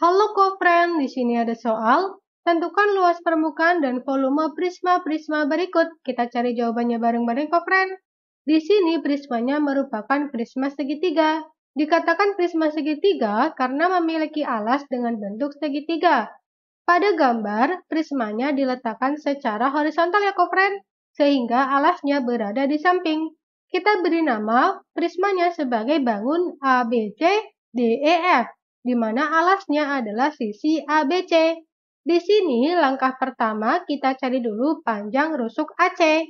Halo co-friend, di sini ada soal. Tentukan luas permukaan dan volume prisma-prisma berikut. Kita cari jawabannya bareng-bareng co-friend. Di sini prismanya merupakan prisma segitiga. Dikatakan prisma segitiga karena memiliki alas dengan bentuk segitiga. Pada gambar, prismanya diletakkan secara horizontal ya co-friend, sehingga alasnya berada di samping. Kita beri nama prismanya sebagai bangun ABC DEF di mana alasnya adalah sisi ABC. Di sini langkah pertama kita cari dulu panjang rusuk AC.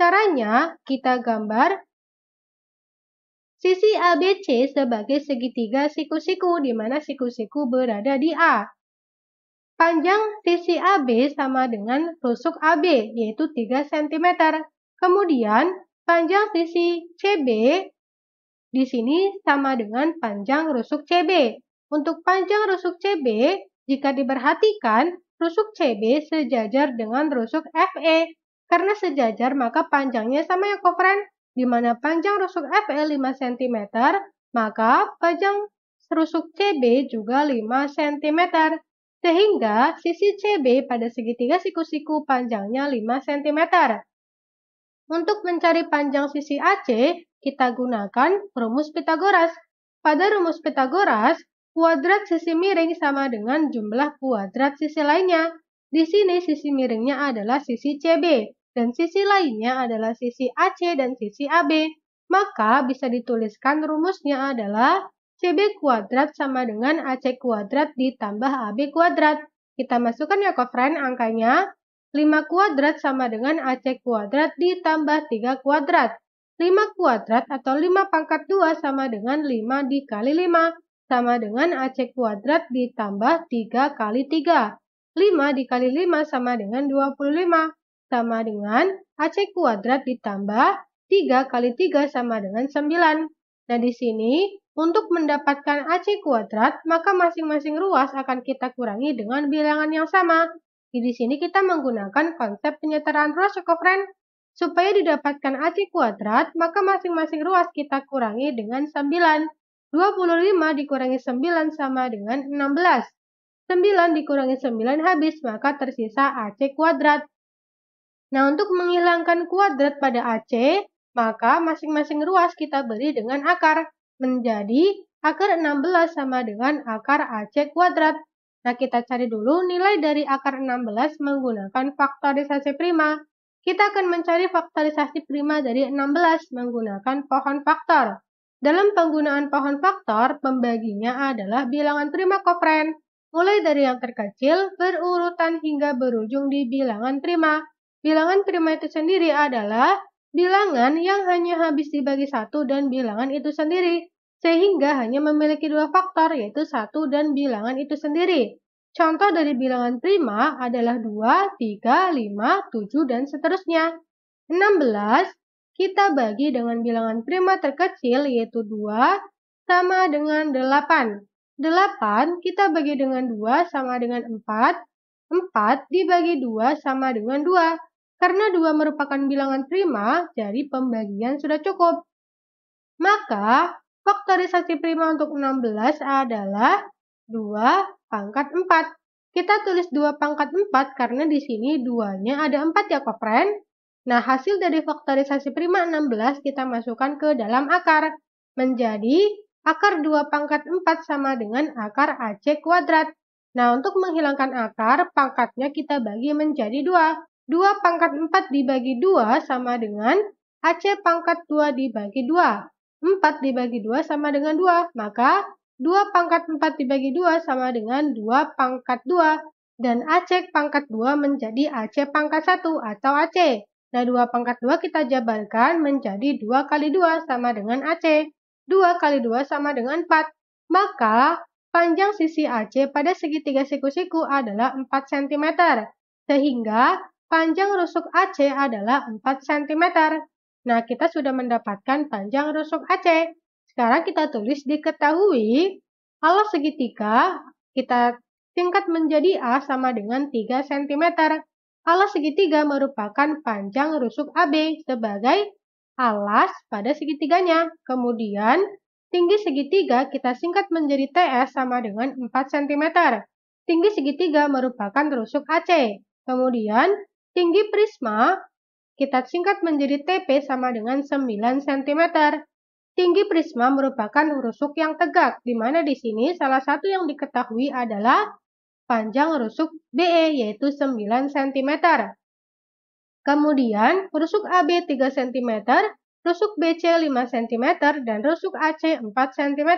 Caranya kita gambar sisi ABC sebagai segitiga siku-siku di mana siku-siku berada di A. Panjang sisi AB sama dengan rusuk AB yaitu 3 cm. Kemudian panjang sisi CB di sini sama dengan panjang rusuk CB untuk panjang rusuk CB, jika diperhatikan, rusuk CB sejajar dengan rusuk FE. Karena sejajar, maka panjangnya sama ya kofren. Di mana panjang rusuk FE 5 cm, maka panjang rusuk CB juga 5 cm. Sehingga sisi CB pada segitiga siku-siku panjangnya 5 cm. Untuk mencari panjang sisi AC, kita gunakan rumus Pitagoras. Pada rumus Pitagoras, Kuadrat sisi miring sama dengan jumlah kuadrat sisi lainnya. Di sini sisi miringnya adalah sisi CB, dan sisi lainnya adalah sisi AC dan sisi AB. Maka bisa dituliskan rumusnya adalah CB kuadrat sama dengan AC kuadrat ditambah AB kuadrat. Kita masukkan ya kofren angkanya. 5 kuadrat sama dengan AC kuadrat ditambah 3 kuadrat. 5 kuadrat atau 5 pangkat 2 sama dengan 5 dikali 5 sama dengan AC kuadrat ditambah 3 kali 3. 5 dikali 5 sama dengan 25, sama dengan AC kuadrat ditambah 3 kali 3 sama dengan 9. Nah, di sini untuk mendapatkan AC kuadrat, maka masing-masing ruas akan kita kurangi dengan bilangan yang sama. Di sini kita menggunakan konsep penyetaraan ruas Jokofren. Supaya didapatkan AC kuadrat, maka masing-masing ruas kita kurangi dengan 9. 25 dikurangi 9 sama dengan 16. 9 dikurangi 9 habis, maka tersisa AC kuadrat. Nah, untuk menghilangkan kuadrat pada AC, maka masing-masing ruas kita beri dengan akar. Menjadi akar 16 sama dengan akar AC kuadrat. Nah, kita cari dulu nilai dari akar 16 menggunakan faktorisasi prima. Kita akan mencari faktorisasi prima dari 16 menggunakan pohon faktor. Dalam penggunaan pohon faktor, pembaginya adalah bilangan prima kopren, mulai dari yang terkecil, berurutan hingga berujung di bilangan prima. Bilangan prima itu sendiri adalah bilangan yang hanya habis dibagi satu dan bilangan itu sendiri, sehingga hanya memiliki dua faktor, yaitu satu dan bilangan itu sendiri. Contoh dari bilangan prima adalah 2, 3, 5, 7, dan seterusnya. 16, kita bagi dengan bilangan prima terkecil yaitu 2 sama dengan 8. 8 kita bagi dengan 2 sama dengan 4. 4 dibagi 2 sama dengan 2. Karena 2 merupakan bilangan prima, jadi pembagian sudah cukup. Maka, faktorisasi prima untuk 16 adalah 2 pangkat 4. Kita tulis 2 pangkat 4 karena di sini 2-nya ada 4 ya, kok, friend? Nah, hasil dari faktorisasi prima 16 kita masukkan ke dalam akar, menjadi akar 2 pangkat 4 sama dengan akar AC kuadrat. Nah, untuk menghilangkan akar, pangkatnya kita bagi menjadi 2. 2 pangkat 4 dibagi 2 sama dengan AC pangkat 2 dibagi 2. 4 dibagi 2 sama dengan 2, maka 2 pangkat 4 dibagi 2 sama dengan 2 pangkat 2. Dan AC pangkat 2 menjadi AC pangkat 1 atau AC. Nah, 2 pangkat 2 kita jabarkan menjadi 2 kali 2 sama dengan AC. 2 kali 2 sama dengan 4. Maka, panjang sisi AC pada segitiga siku-siku adalah 4 cm. Sehingga, panjang rusuk AC adalah 4 cm. Nah, kita sudah mendapatkan panjang rusuk AC. Sekarang kita tulis diketahui kalau segitiga kita tingkat menjadi A sama dengan 3 cm. Alas segitiga merupakan panjang rusuk AB sebagai alas pada segitiganya. Kemudian, tinggi segitiga kita singkat menjadi TS sama dengan 4 cm. Tinggi segitiga merupakan rusuk AC. Kemudian, tinggi prisma kita singkat menjadi TP sama dengan 9 cm. Tinggi prisma merupakan rusuk yang tegak, di mana di sini salah satu yang diketahui adalah panjang rusuk BE yaitu 9 cm. Kemudian rusuk AB 3 cm, rusuk BC 5 cm, dan rusuk AC 4 cm.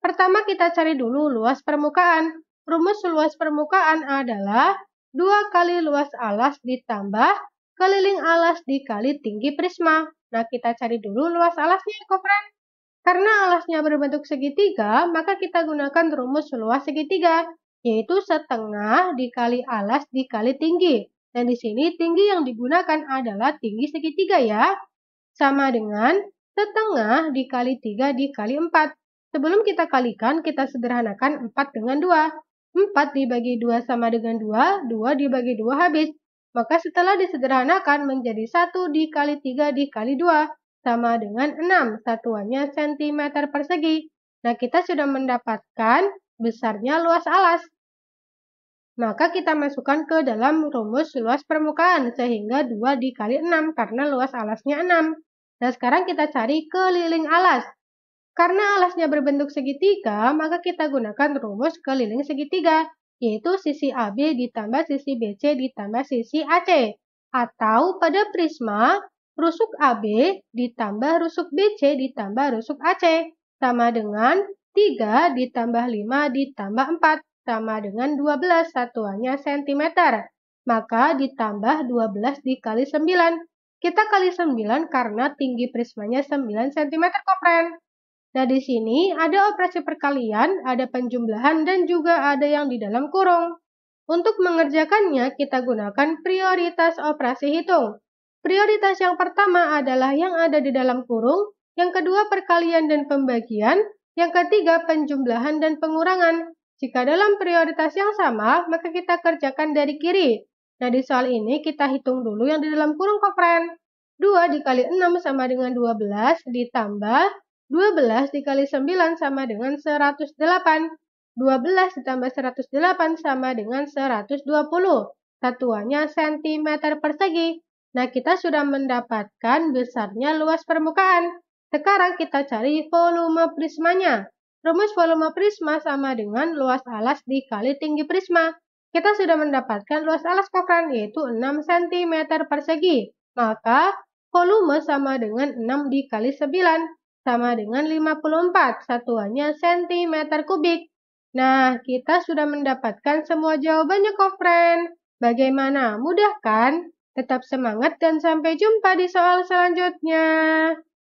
Pertama kita cari dulu luas permukaan. Rumus luas permukaan adalah 2 kali luas alas ditambah keliling alas dikali tinggi prisma. Nah, kita cari dulu luas alasnya, ya, kofren. Karena alasnya berbentuk segitiga, maka kita gunakan rumus luas segitiga yaitu setengah dikali alas dikali tinggi. Dan di sini tinggi yang digunakan adalah tinggi segitiga ya. Sama dengan setengah dikali 3 dikali 4. Sebelum kita kalikan, kita sederhanakan 4 dengan 2. 4 dibagi 2 sama dengan 2, 2 dibagi 2 habis. Maka setelah disederhanakan menjadi 1 dikali 3 dikali 2 sama dengan 6 satuannya cm persegi. Nah, kita sudah mendapatkan besarnya luas alas. Maka kita masukkan ke dalam rumus luas permukaan sehingga 2 dikali 6 karena luas alasnya 6. Nah sekarang kita cari keliling alas. Karena alasnya berbentuk segitiga, maka kita gunakan rumus keliling segitiga, yaitu sisi AB ditambah sisi BC ditambah sisi AC. Atau pada prisma, rusuk AB ditambah rusuk BC ditambah rusuk AC sama dengan 3 ditambah 5 ditambah 4 sama dengan 12 satuannya cm. Maka ditambah 12 dikali 9. Kita kali 9 karena tinggi prismanya 9 cm kopren. Nah di sini ada operasi perkalian, ada penjumlahan dan juga ada yang di dalam kurung. Untuk mengerjakannya kita gunakan prioritas operasi hitung. Prioritas yang pertama adalah yang ada di dalam kurung, yang kedua perkalian dan pembagian, yang ketiga penjumlahan dan pengurangan. Jika dalam prioritas yang sama, maka kita kerjakan dari kiri. Nah, di soal ini kita hitung dulu yang di dalam kurung kofren. 2 dikali 6 sama dengan 12 ditambah 12 dikali 9 sama dengan 108. 12 ditambah 108 sama dengan 120. Satuannya cm persegi. Nah, kita sudah mendapatkan besarnya luas permukaan. Sekarang kita cari volume prismanya. Rumus volume prisma sama dengan luas alas dikali tinggi prisma. Kita sudah mendapatkan luas alas Cochrane yaitu 6 cm persegi. Maka volume sama dengan 6 dikali 9 sama dengan 54 satuannya cm kubik. Nah, kita sudah mendapatkan semua jawabannya kok, friend. Bagaimana? Mudah kan? Tetap semangat dan sampai jumpa di soal selanjutnya.